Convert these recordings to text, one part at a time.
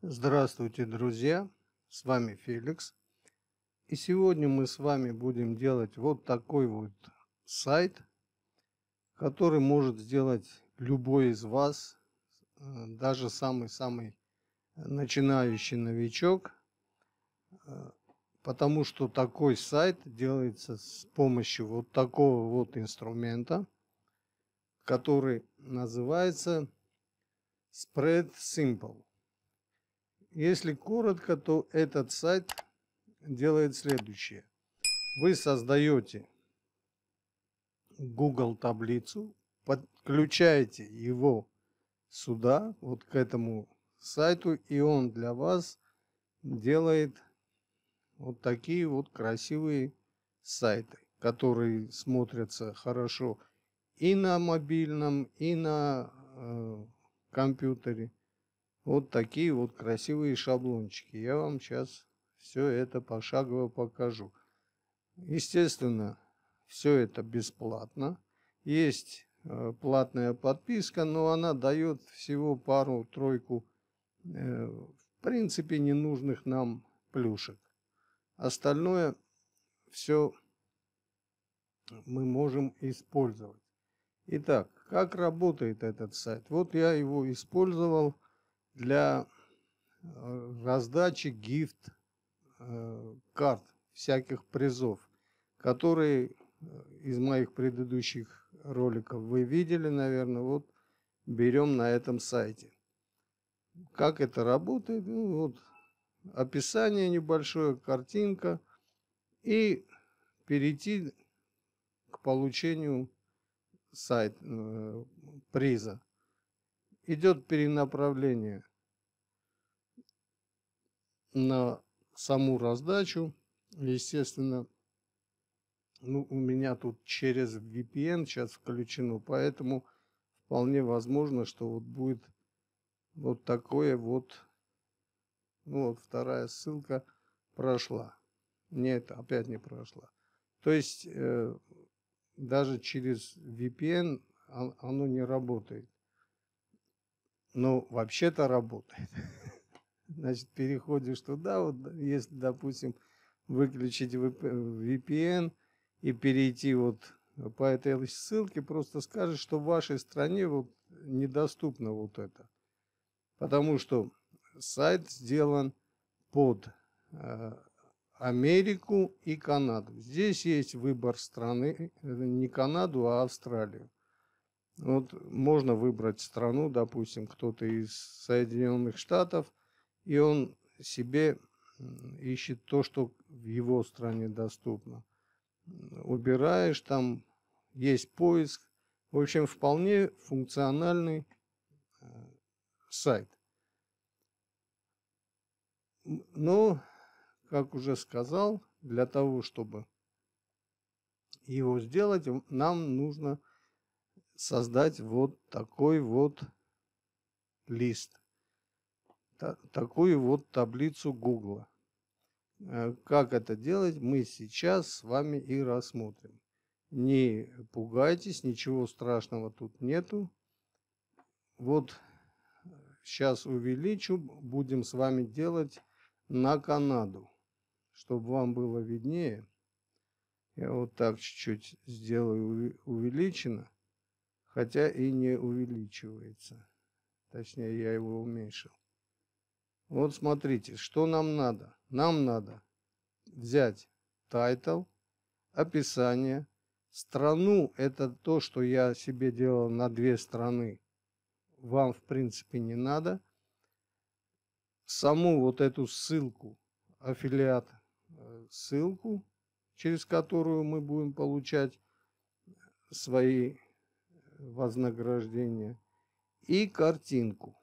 Здравствуйте, друзья! С вами Феликс. И сегодня мы с вами будем делать вот такой вот сайт, который может сделать любой из вас, э, даже самый-самый начинающий новичок, э, потому что такой сайт делается с помощью вот такого вот инструмента, который называется Spread Simple. Если коротко, то этот сайт делает следующее. Вы создаете Google таблицу, подключаете его сюда, вот к этому сайту, и он для вас делает вот такие вот красивые сайты, которые смотрятся хорошо и на мобильном, и на э, компьютере. Вот такие вот красивые шаблончики. Я вам сейчас все это пошагово покажу. Естественно, все это бесплатно. Есть э, платная подписка, но она дает всего пару-тройку, э, в принципе, ненужных нам плюшек. Остальное все мы можем использовать. Итак, как работает этот сайт? Вот я его использовал для э, раздачи гифт э, карт всяких призов, которые э, из моих предыдущих роликов вы видели, наверное, вот берем на этом сайте. Как это работает? Ну, вот описание небольшое, картинка и перейти к получению сайт э, приза. Идет перенаправление на саму раздачу, естественно, ну, у меня тут через VPN сейчас включено, поэтому вполне возможно, что вот будет вот такое вот, ну вот вторая ссылка прошла. Нет, опять не прошла. То есть э, даже через VPN оно не работает. Но вообще-то работает. Значит, переходишь туда, вот если, допустим, выключить VPN и перейти вот по этой ссылке, просто скажешь, что в вашей стране вот недоступно вот это. Потому что сайт сделан под э, Америку и Канаду. Здесь есть выбор страны, э, не Канаду, а Австралию. Вот можно выбрать страну, допустим, кто-то из Соединенных Штатов и он себе ищет то, что в его стране доступно. Убираешь, там есть поиск. В общем, вполне функциональный э, сайт. Но, как уже сказал, для того, чтобы его сделать, нам нужно создать вот такой вот лист такую вот таблицу Гугла, э, Как это делать, мы сейчас с вами и рассмотрим. Не пугайтесь, ничего страшного тут нету. Вот сейчас э, увеличу, будем с вами делать на Канаду, чтобы вам было виднее. Я вот так чуть-чуть сделаю увеличено, хотя и не увеличивается. Точнее, я его уменьшил. Вот смотрите, что нам надо. Нам надо взять тайтл, описание, страну. Это то, что я себе делал на две страны. Вам, в принципе, не надо. Саму вот эту ссылку, аффилиат э, ссылку, через которую мы будем получать свои э, вознаграждения и картинку.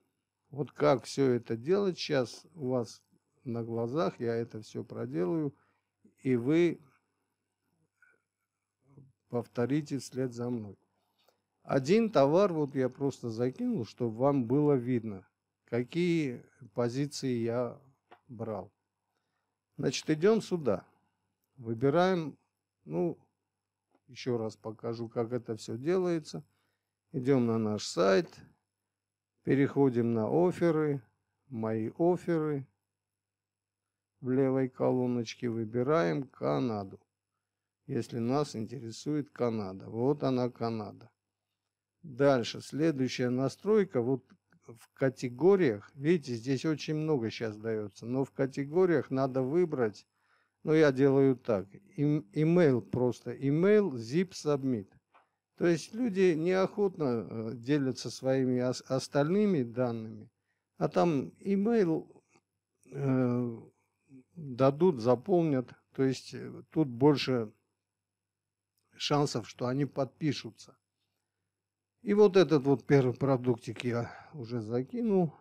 Вот как все это делать сейчас у вас на глазах, я это все проделаю, и вы повторите вслед за мной. Один товар вот я просто закинул, чтобы вам было видно, какие позиции я брал. Значит, идем сюда. Выбираем, ну, еще раз покажу, как это все делается. Идем на наш сайт. Переходим на оферы, мои оферы. В левой колоночке выбираем Канаду, если нас интересует Канада. Вот она Канада. Дальше, следующая настройка, вот в категориях, видите, здесь очень много сейчас дается, но в категориях надо выбрать, ну я делаю так, имейл просто, имейл zip submit. То есть люди неохотно э, делятся своими остальными данными, а там имейл э, дадут, заполнят. То есть э, тут больше шансов, что они подпишутся. И вот этот вот первый продуктик я уже закинул.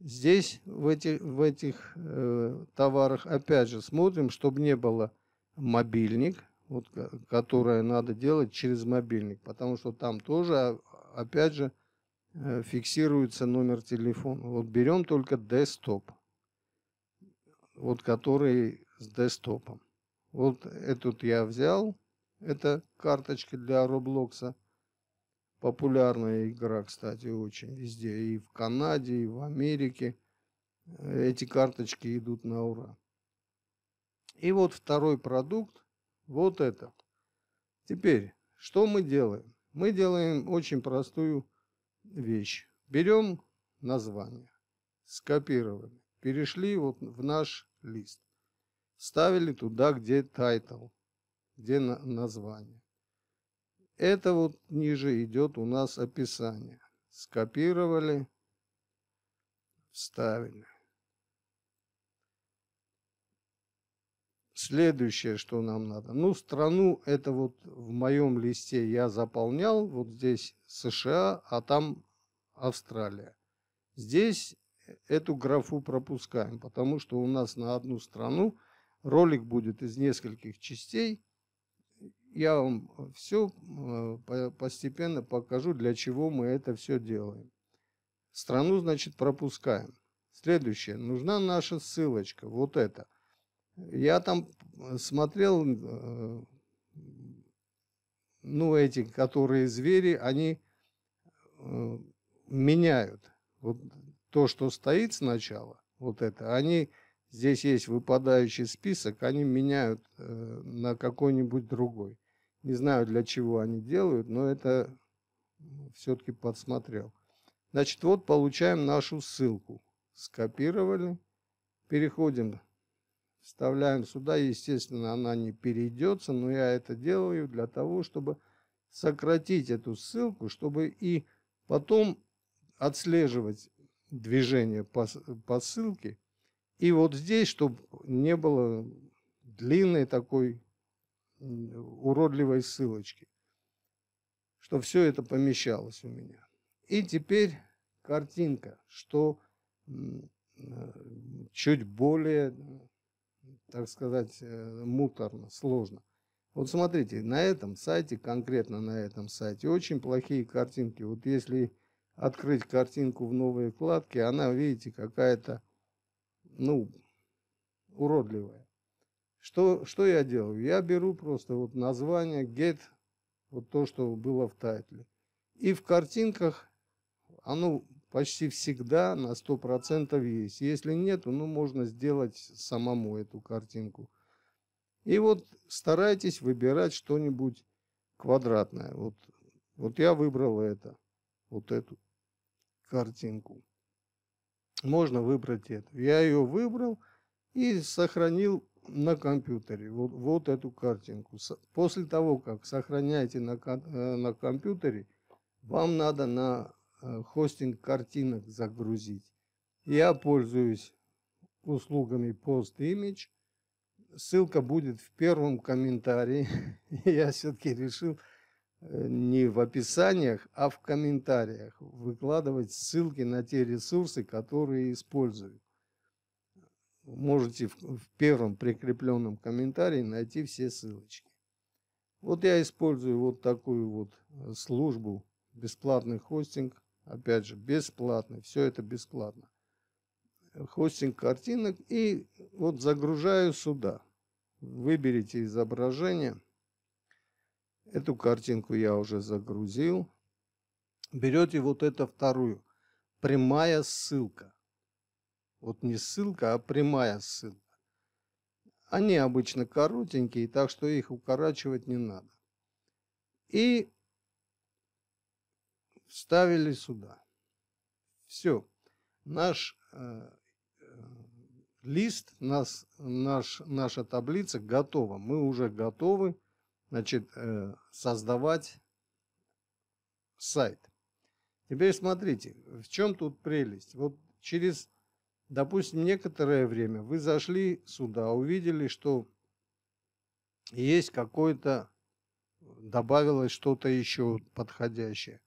Здесь в этих, в этих э, товарах опять же смотрим, чтобы не было мобильник – вот, которое надо делать через мобильник, потому что там тоже, а, опять же, э, фиксируется номер телефона. Вот берем только десктоп, вот который с десктопом. Вот этот я взял, это карточки для Роблокса. Популярная игра, кстати, очень везде. И в Канаде, и в Америке. Э, эти карточки идут на ура. И вот второй продукт вот это. Теперь, что мы делаем? Мы делаем очень простую вещь. Берем название, скопировали, перешли вот в наш лист, ставили туда, где тайтл, где на название. Это вот ниже идет у нас описание. Скопировали, вставили. Следующее, что нам надо. Ну, страну, это вот в моем листе я заполнял, вот здесь США, а там Австралия. Здесь эту графу пропускаем, потому что у нас на одну страну ролик будет из нескольких частей. Я вам все э, постепенно покажу, для чего мы это все делаем. Страну, значит, пропускаем. Следующее. Нужна наша ссылочка. Вот это. Я там э, смотрел, э, ну, эти, которые звери, они э, меняют. Вот то, что стоит сначала, вот это, они, здесь есть выпадающий список, они меняют на какой-нибудь другой. Не знаю, для чего они делают, но это все-таки подсмотрел. Значит, вот получаем нашу ссылку. Скопировали. Переходим вставляем сюда. Естественно, она не перейдется, но я это делаю для того, чтобы сократить эту ссылку, чтобы и потом отслеживать движение по, по ссылке. И вот здесь, чтобы не было длинной такой уродливой ссылочки, что все это помещалось у меня. И теперь картинка, что э, чуть более так сказать, э, муторно, сложно. Вот смотрите, на этом сайте, конкретно на этом сайте, очень плохие картинки. Вот если открыть картинку в новой вкладке, она, видите, какая-то, ну, уродливая. Что, что я делаю? Я беру просто вот название get, вот то, что было в тайтле. И в картинках оно почти всегда на 100% есть. Если нет, ну, можно сделать самому эту картинку. И вот старайтесь выбирать что-нибудь квадратное. Вот, вот я выбрал это, вот эту картинку. Можно выбрать эту. Я ее выбрал и сохранил на компьютере вот, вот эту картинку. После того, как сохраняете на, э, на компьютере, вам надо на Э, хостинг картинок загрузить. Я пользуюсь услугами Post Image. Ссылка будет в первом комментарии. Я все-таки решил э, не в описаниях, а в комментариях выкладывать ссылки на те ресурсы, которые использую. Можете в первом прикрепленном комментарии найти все ссылочки. Вот я использую вот такую вот э, службу бесплатный хостинг Опять же, бесплатный, все это бесплатно. Хостинг картинок и вот загружаю сюда. Выберите изображение. Эту картинку я уже загрузил. Берете вот это вторую. Прямая ссылка. Вот не ссылка, а прямая ссылка. Они обычно коротенькие, так что их укорачивать не надо. И ставили сюда. Все. Наш э, э, лист, нас, наш, наша таблица готова. Мы уже готовы значит, э, создавать сайт. Теперь смотрите, в чем тут прелесть. Вот через, допустим, некоторое время вы зашли сюда, увидели, что есть какое-то, добавилось что-то еще подходящее.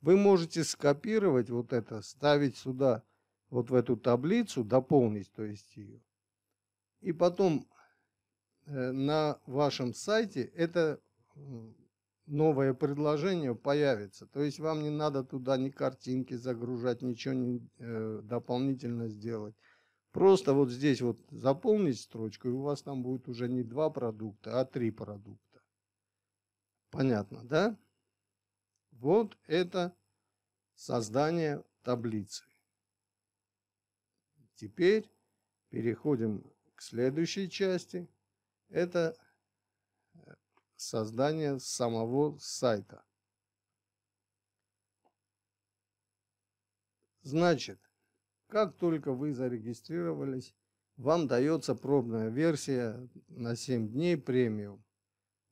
Вы можете скопировать вот это, ставить сюда, вот в эту таблицу, дополнить, то есть ее. И потом э, на вашем сайте это новое предложение появится. То есть вам не надо туда ни картинки загружать, ничего не, э, дополнительно сделать. Просто вот здесь вот заполнить строчку, и у вас там будет уже не два продукта, а три продукта. Понятно, да? Вот это создание таблицы. Теперь переходим к следующей части. Это э, создание самого сайта. Значит, как только вы зарегистрировались, вам дается пробная версия на 7 дней премиум.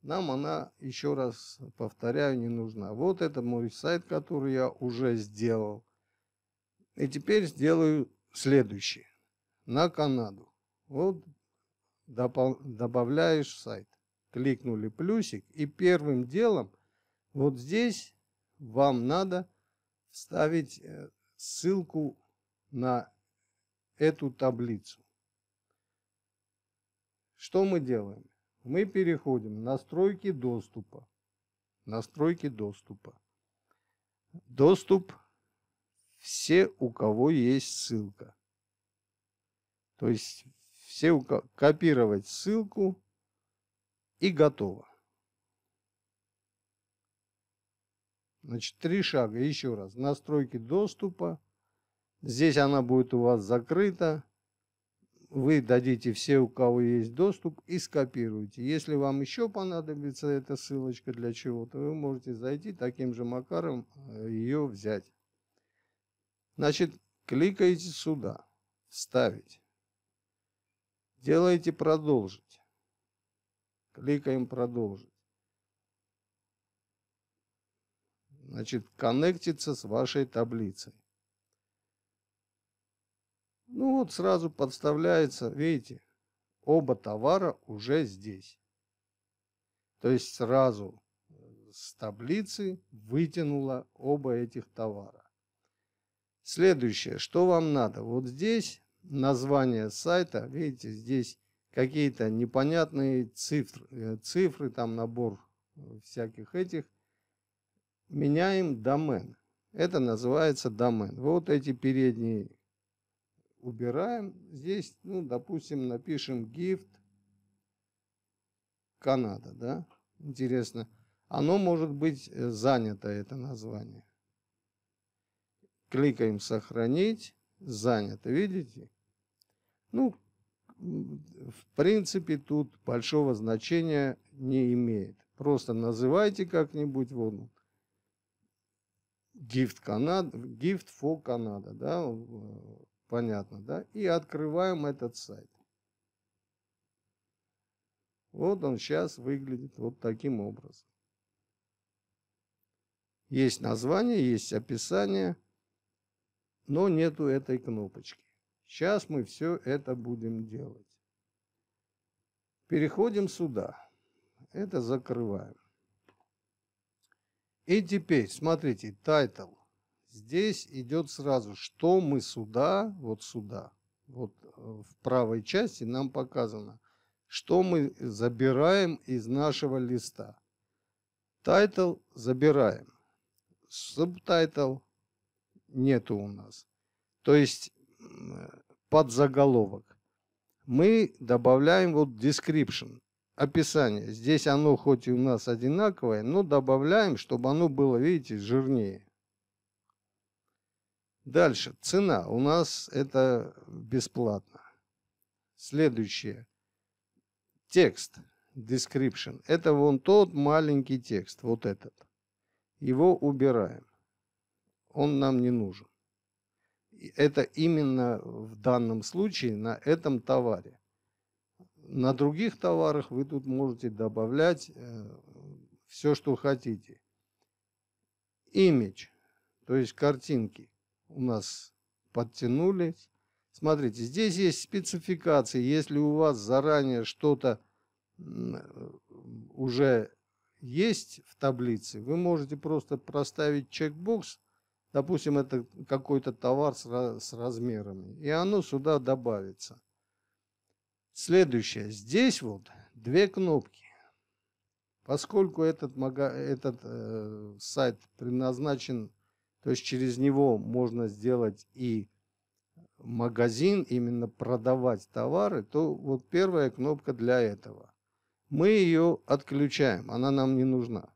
Нам она, еще раз повторяю, не нужна. Вот это мой сайт, который я уже сделал. И теперь сделаю следующее. На Канаду. Вот добавляешь сайт. Кликнули плюсик. И первым делом вот здесь вам надо вставить э, ссылку на эту таблицу. Что мы делаем? мы переходим в настройки доступа. Настройки доступа. Доступ все, у кого есть ссылка. То есть все у... копировать ссылку и готово. Значит, три шага. Еще раз. Настройки доступа. Здесь она будет у вас закрыта вы дадите все, у кого есть доступ, и скопируете. Если вам еще понадобится эта ссылочка для чего-то, вы можете зайти таким же макаром э, ее взять. Значит, кликаете сюда, ставить, Делаете продолжить. Кликаем продолжить. Значит, коннектится с вашей таблицей. Ну вот сразу подставляется, видите, оба товара уже здесь. То есть сразу э, с таблицы вытянула оба этих товара. Следующее, что вам надо? Вот здесь название сайта, видите, здесь какие-то непонятные цифры, э, цифры, там набор э, всяких этих. Меняем домен. Это называется домен. Вот эти передние убираем. Здесь, ну, допустим, напишем gift Канада, да? Интересно. Оно может быть э, занято, это название. Кликаем «Сохранить», «Занято». Видите? Ну, в принципе, тут большого значения не имеет. Просто называйте как-нибудь, вот, Gift, Canada, Gift for канада да, э, Понятно, да? И открываем этот сайт. Вот он сейчас выглядит вот таким образом. Есть название, есть описание, но нету этой кнопочки. Сейчас мы все это будем делать. Переходим сюда. Это закрываем. И теперь, смотрите, тайтл. Здесь идет сразу, что мы сюда, вот сюда, вот э, в правой части нам показано, что мы забираем из нашего листа. Тайтл забираем. Субтайтл нету у нас. То есть э, подзаголовок. Мы добавляем вот description, описание. Здесь оно хоть и у нас одинаковое, но добавляем, чтобы оно было, видите, жирнее. Дальше. Цена. У нас это бесплатно. Следующее. Текст. Description. Это вон тот маленький текст. Вот этот. Его убираем. Он нам не нужен. Это именно в данном случае на этом товаре. На других товарах вы тут можете добавлять э, все, что хотите. Image, то есть картинки у нас подтянулись. Смотрите, здесь есть спецификации. Если у вас заранее что-то э, уже есть в таблице, вы можете просто проставить чекбокс, допустим, это какой-то товар с размерами, и оно сюда добавится. Следующее. Здесь вот две кнопки. Поскольку этот, этот э, сайт предназначен то есть через него можно сделать и магазин, именно продавать товары, то вот первая кнопка для этого. Мы ее отключаем, она нам не нужна.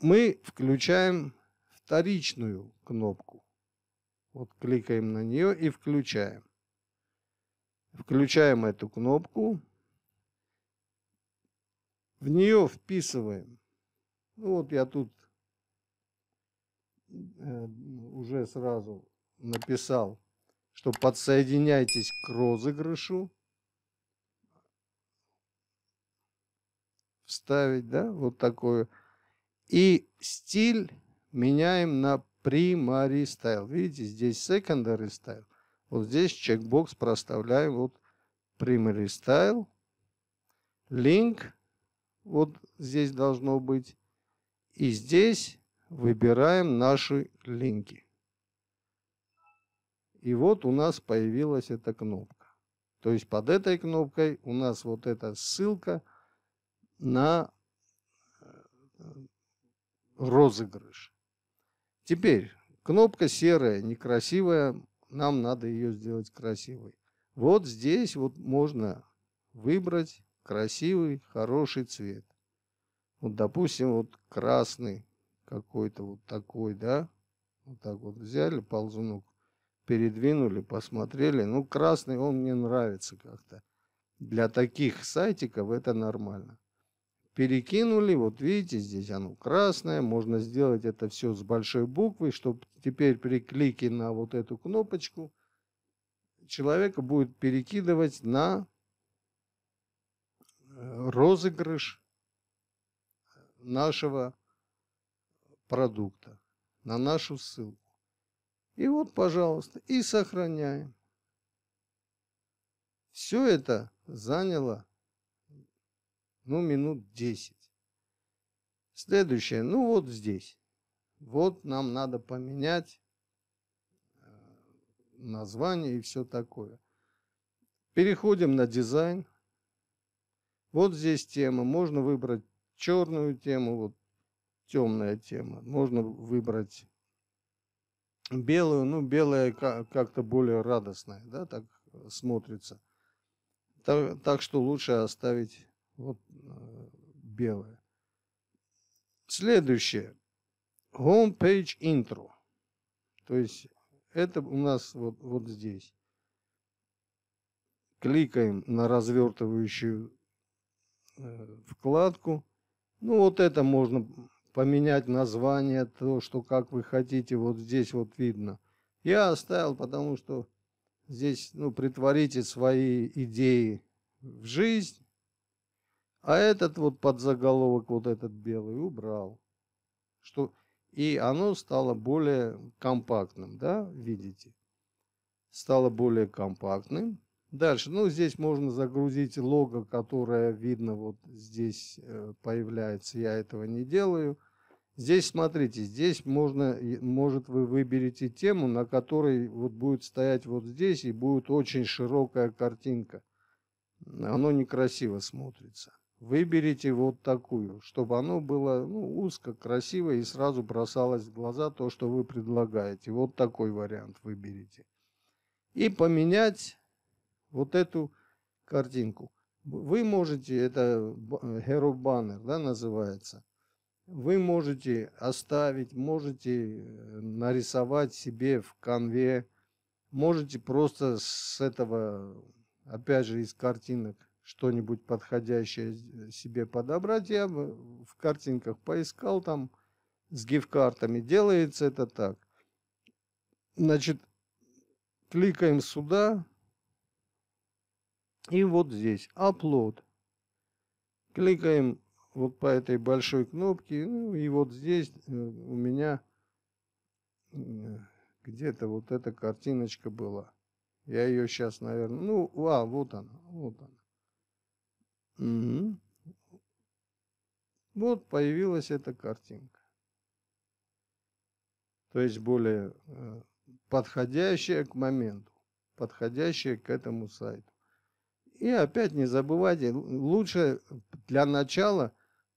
Мы включаем вторичную кнопку. Вот кликаем на нее и включаем. Включаем эту кнопку. В нее вписываем ну вот я тут э, уже сразу написал, что подсоединяйтесь к розыгрышу. Вставить, да, вот такое. И стиль меняем на primary style. Видите, здесь secondary style. Вот здесь чекбокс проставляем. Вот primary style. Link. Вот здесь должно быть. И здесь выбираем наши линки. И вот у нас появилась эта кнопка. То есть под этой кнопкой у нас вот эта ссылка на э, розыгрыш. Теперь кнопка серая, некрасивая, нам надо ее сделать красивой. Вот здесь вот можно выбрать красивый, хороший цвет. Вот, допустим, вот красный какой-то вот такой, да, вот так вот взяли ползунок, передвинули, посмотрели. Ну, красный, он мне нравится как-то. Для таких сайтиков это нормально. Перекинули, вот видите, здесь оно красное. Можно сделать это все с большой буквы, чтобы теперь при клике на вот эту кнопочку человека будет перекидывать на э, розыгрыш нашего продукта, на нашу ссылку. И вот, пожалуйста, и сохраняем. Все это заняло, ну, минут 10. Следующее, ну, вот здесь. Вот нам надо поменять э, название и все такое. Переходим на дизайн. Вот здесь тема. Можно выбрать черную тему, вот темная тема. Можно выбрать белую, ну белая как-то более радостная, да, так э, смотрится. Так, так что лучше оставить вот э, белое. Следующее. home page intro. То есть это у нас вот, вот здесь. Кликаем на развертывающую э, вкладку. Ну, вот это можно поменять название, то, что как вы хотите, вот здесь вот видно. Я оставил, потому что здесь, ну, притворите свои идеи в жизнь, а этот вот подзаголовок, вот этот белый, убрал. Что... И оно стало более компактным, да, видите? Стало более компактным. Дальше, ну, здесь можно загрузить лого, которое видно вот здесь э, появляется. Я этого не делаю. Здесь, смотрите, здесь можно, может вы выберете тему, на которой вот будет стоять вот здесь и будет очень широкая картинка. Оно некрасиво смотрится. Выберите вот такую, чтобы оно было ну, узко, красиво и сразу бросалось в глаза то, что вы предлагаете. Вот такой вариант выберите. И поменять вот эту картинку. Вы можете, это Hero Banner да, называется, вы можете оставить, можете э, нарисовать себе в конве, можете просто с этого, опять же, из картинок что-нибудь подходящее э, себе подобрать. Я в картинках поискал там с гиф-картами. Делается это так. Значит, кликаем сюда, и вот здесь «Upload». Кликаем вот по этой большой кнопке. Ну, и вот здесь э, у меня где-то вот эта картиночка была. Я ее сейчас, наверное... Ну, а, вот она, вот она. Угу. Вот появилась эта картинка. То есть более э, подходящая к моменту, подходящая к этому сайту. И опять не забывайте, лучше для начала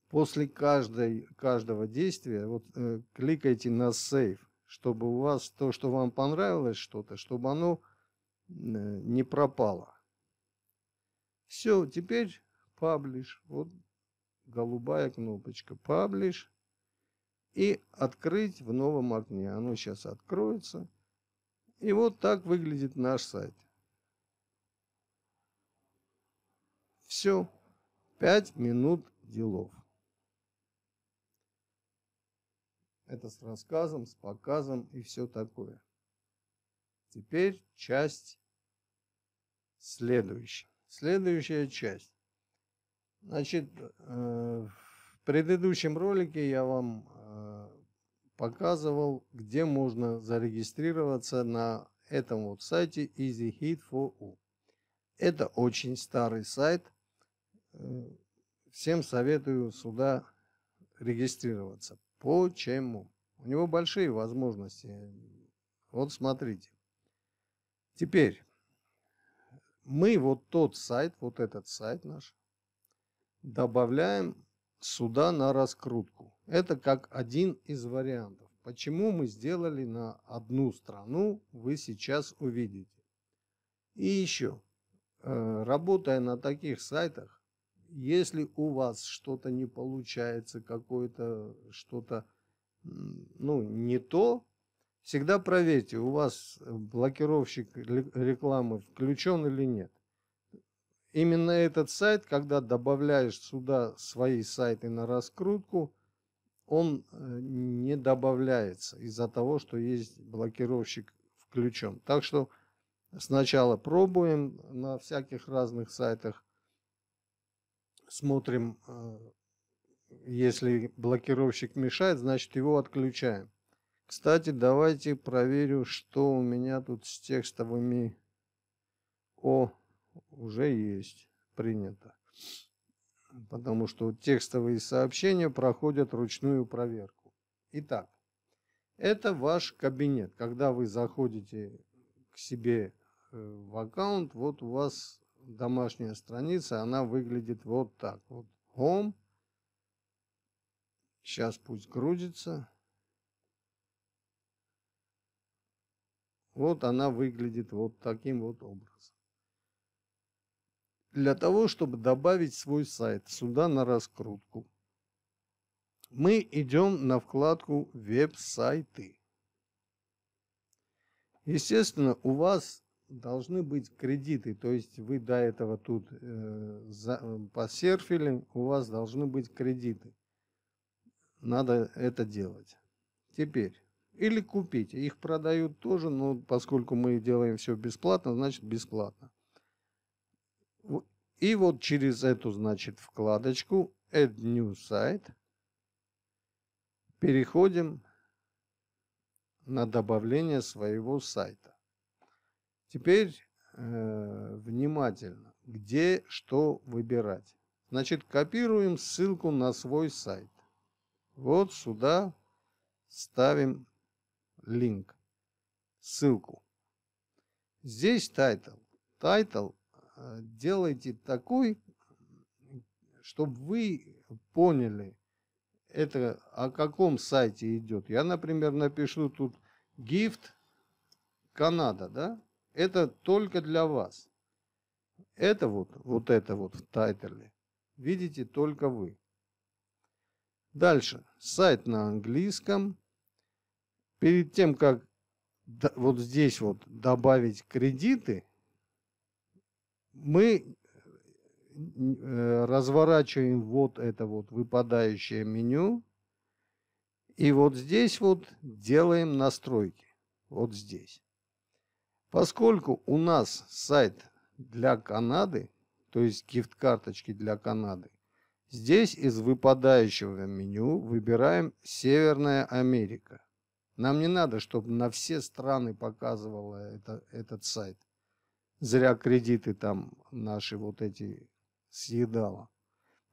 после каждой, каждого действия вот, э, кликайте на сейф, чтобы у вас то, что вам понравилось что-то, чтобы оно э, не пропало. Все, теперь publish Вот голубая кнопочка publish И открыть в новом окне. Оно сейчас откроется. И вот так выглядит наш сайт. Все, пять минут делов. Это с рассказом, с показом и все такое. Теперь часть следующая. Следующая часть. Значит, э, в предыдущем ролике я вам э, показывал, где можно зарегистрироваться на этом вот сайте EasyHit4U. Это очень старый сайт, Э, всем советую сюда регистрироваться. Почему? У него большие возможности. Вот смотрите. Теперь мы вот тот сайт, вот этот сайт наш, добавляем сюда на раскрутку. Это как один из вариантов. Почему мы сделали на одну страну, вы сейчас увидите. И еще, э, работая на таких сайтах, если у вас что-то не получается, какое-то что-то, ну, не то, всегда проверьте, у вас блокировщик рекламы включен или нет. Именно этот сайт, когда добавляешь сюда свои сайты на раскрутку, он э, не добавляется из-за того, что есть блокировщик включен. Так что сначала пробуем на всяких разных сайтах, смотрим, э, если блокировщик мешает, значит его отключаем. Кстати, давайте проверю, что у меня тут с текстовыми. О, уже есть, принято. Потому что текстовые сообщения проходят ручную проверку. Итак, это ваш кабинет. Когда вы заходите к себе э, в аккаунт, вот у вас домашняя страница, она выглядит вот так. Вот Home. Сейчас пусть грузится. Вот она выглядит вот таким вот образом. Для того, чтобы добавить свой сайт сюда на раскрутку, мы идем на вкладку «Веб-сайты». Естественно, у вас должны быть кредиты. То есть вы до этого тут э, за, э, посерфили, у вас должны быть кредиты. Надо это делать. Теперь. Или купить. Их продают тоже, но поскольку мы делаем все бесплатно, значит бесплатно. И вот через эту, значит, вкладочку Add New Site переходим на добавление своего сайта. Теперь э, внимательно, где что выбирать. Значит, копируем ссылку на свой сайт. Вот сюда ставим линк, ссылку. Здесь тайтл. Тайтл э, делайте такой, чтобы вы поняли, это о каком сайте идет. Я, например, напишу тут gift Канада, да? Это только для вас. Это вот, вот это вот в тайтле видите только вы. Дальше. Сайт на английском. Перед тем, как вот здесь вот добавить кредиты, мы э, разворачиваем вот это вот выпадающее меню. И вот здесь вот делаем настройки. Вот здесь. Поскольку у нас сайт для Канады, то есть гифт-карточки для Канады, здесь из выпадающего меню выбираем «Северная Америка». Нам не надо, чтобы на все страны показывало это, этот сайт. Зря кредиты там наши вот эти съедало.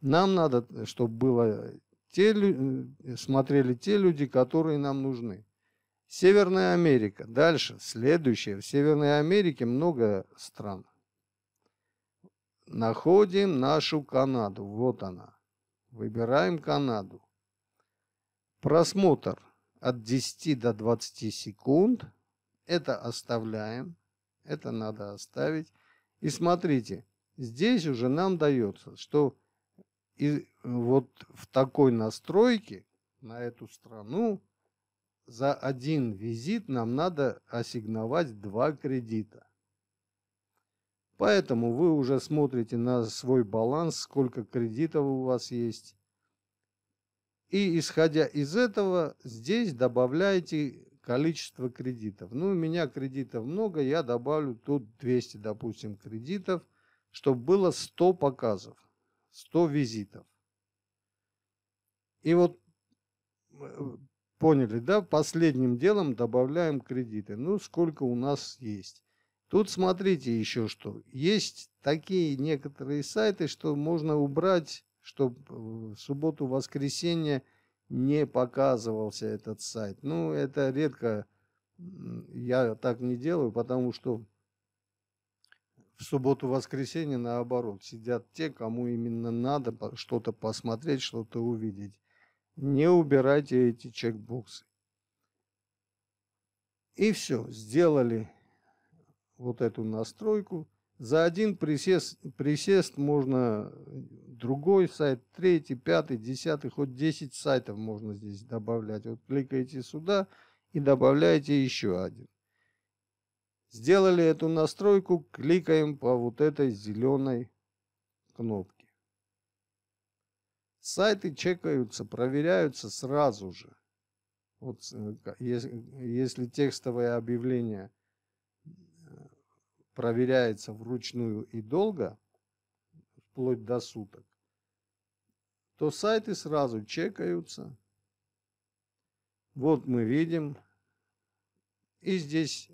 Нам надо, чтобы было те, э, смотрели те люди, которые нам нужны. Северная Америка. Дальше, следующее. В Северной Америке много стран. Находим нашу Канаду. Вот она. Выбираем Канаду. Просмотр от 10 до 20 секунд. Это оставляем. Это надо оставить. И смотрите, здесь уже нам дается, что и вот в такой настройке на эту страну за один визит нам надо ассигновать два кредита. Поэтому вы уже смотрите на свой баланс, сколько кредитов у вас есть. И исходя из этого, здесь добавляете количество кредитов. Ну, у меня кредитов много, я добавлю тут 200, допустим, кредитов, чтобы было 100 показов, 100 визитов. И вот э, Поняли, да? Последним делом добавляем кредиты. Ну, сколько у нас есть. Тут смотрите еще что. Есть такие некоторые сайты, что можно убрать, чтобы э, в субботу-воскресенье не показывался этот сайт. Ну, это редко я так не делаю, потому что в субботу-воскресенье, наоборот, сидят те, кому именно надо что-то посмотреть, что-то увидеть не убирайте эти чекбоксы. И все, сделали вот эту настройку. За один присест, присест можно э, другой сайт, третий, пятый, десятый, хоть 10 сайтов можно здесь добавлять. Вот кликаете сюда и добавляете еще один. Сделали эту настройку, кликаем по вот этой зеленой кнопке. Сайты чекаются, проверяются сразу же. Вот э, если текстовое объявление э, проверяется вручную и долго, вплоть до суток, то сайты сразу чекаются. Вот мы видим. И здесь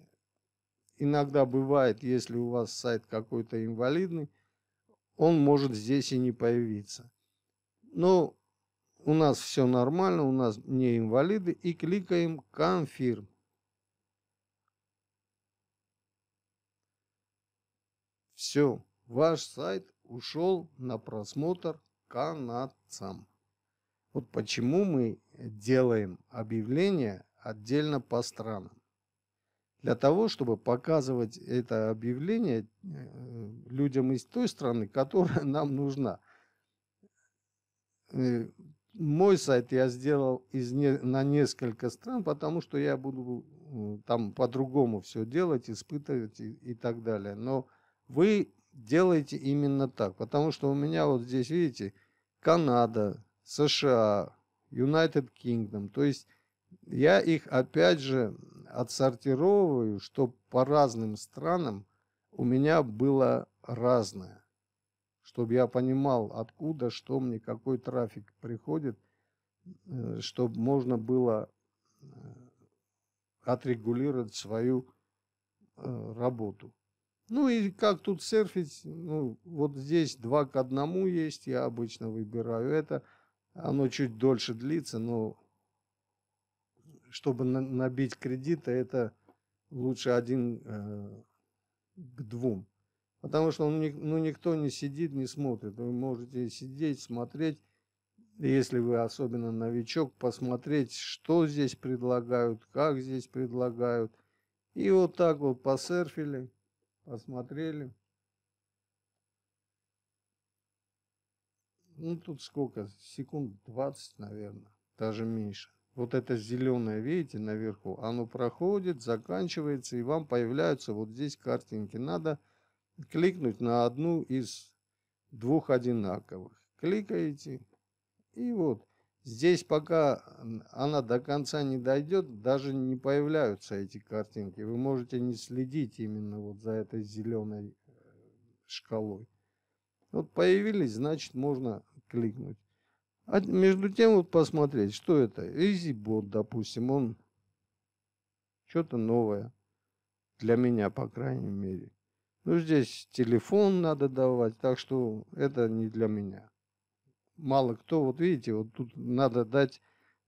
иногда бывает, если у вас сайт какой-то инвалидный, он может здесь и не появиться. Ну, у нас все нормально, у нас не инвалиды. И кликаем «Confirm». Все, ваш сайт ушел на просмотр канадцам. Вот почему мы делаем объявление отдельно по странам. Для того, чтобы показывать это объявление э, людям из той страны, которая нам нужна. Э, мой сайт я сделал из не, на несколько стран, потому что я буду э, там по-другому все делать, испытывать и, и так далее. Но вы делаете именно так, потому что у меня вот здесь, видите, Канада, США, United Kingdom, то есть я их опять же отсортировываю, чтобы по разным странам у меня было разное чтобы я понимал, откуда, что мне, какой трафик приходит, э, чтобы можно было э, отрегулировать свою э, работу. Ну и как тут серфить, ну вот здесь два к одному есть, я обычно выбираю это, оно чуть дольше длится, но чтобы набить кредиты, это лучше один к двум. Потому что ну, ну, никто не сидит, не смотрит. Вы можете сидеть, смотреть, если вы особенно новичок, посмотреть, что здесь предлагают, как здесь предлагают. И вот так вот посерфили, посмотрели. Ну, тут сколько? Секунд 20, наверное, даже меньше. Вот это зеленое, видите, наверху, оно проходит, заканчивается, и вам появляются вот здесь картинки. Надо кликнуть на одну из двух одинаковых. Кликаете, и вот здесь пока она до конца не дойдет, даже не появляются эти картинки. Вы можете не следить именно вот за этой зеленой э, шкалой. Вот появились, значит можно кликнуть. А между тем вот посмотреть, что это. EasyBot, допустим, он что-то новое. Для меня, по крайней мере. Ну, здесь телефон надо давать, так что это не для меня. Мало кто, вот видите, вот тут надо дать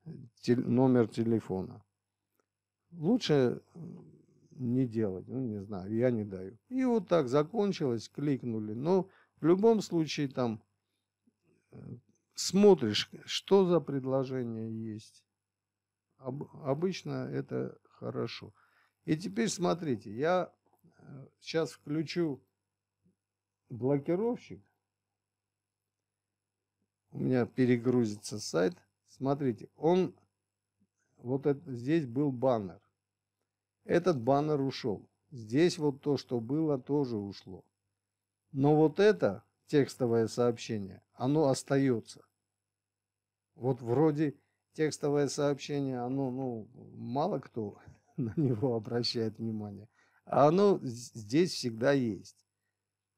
э, тел- номер телефона. Лучше не делать, ну, не знаю, я не даю. И вот так закончилось, кликнули. Но в любом случае там э, смотришь, что за предложение есть. Об, обычно это хорошо. И теперь смотрите, я сейчас включу блокировщик. У меня перегрузится сайт. Смотрите, он вот это, здесь был баннер. Этот баннер ушел. Здесь вот то, что было, тоже ушло. Но вот это текстовое сообщение, оно остается. Вот вроде текстовое сообщение, оно, ну, мало кто на него обращает внимание. А оно здесь всегда есть.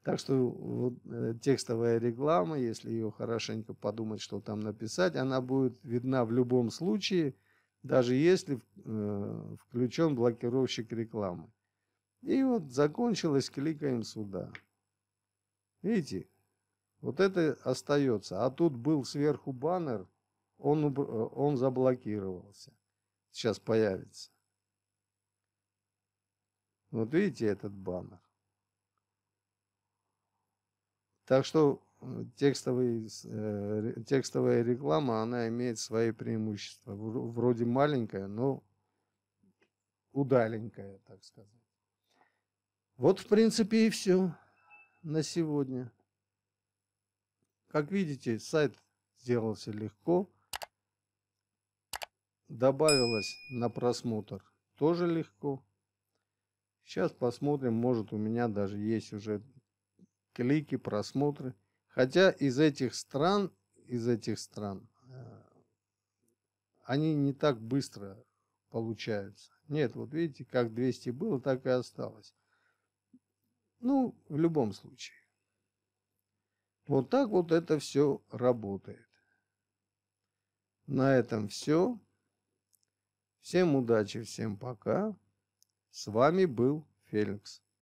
Так что вот, э, текстовая реклама, если ее хорошенько подумать, что там написать, она будет видна в любом случае, даже если э, включен блокировщик рекламы. И вот закончилось, кликаем сюда. Видите, вот это остается. А тут был сверху баннер, он, э, он заблокировался. Сейчас появится. Вот ну, видите этот баннер. Так что э, текстовый, э, текстовая реклама, она имеет свои преимущества. Вроде маленькая, но удаленькая, так сказать. Вот, в принципе, и все на сегодня. Как видите, сайт сделался легко. Добавилось на просмотр тоже легко. Сейчас посмотрим, может у меня даже есть уже клики, просмотры. Хотя из этих стран, из этих стран, э, они не так быстро получаются. Нет, вот видите, как 200 было, так и осталось. Ну, в любом случае. Вот так вот это все работает. На этом все. Всем удачи, всем пока. С вами был Феликс.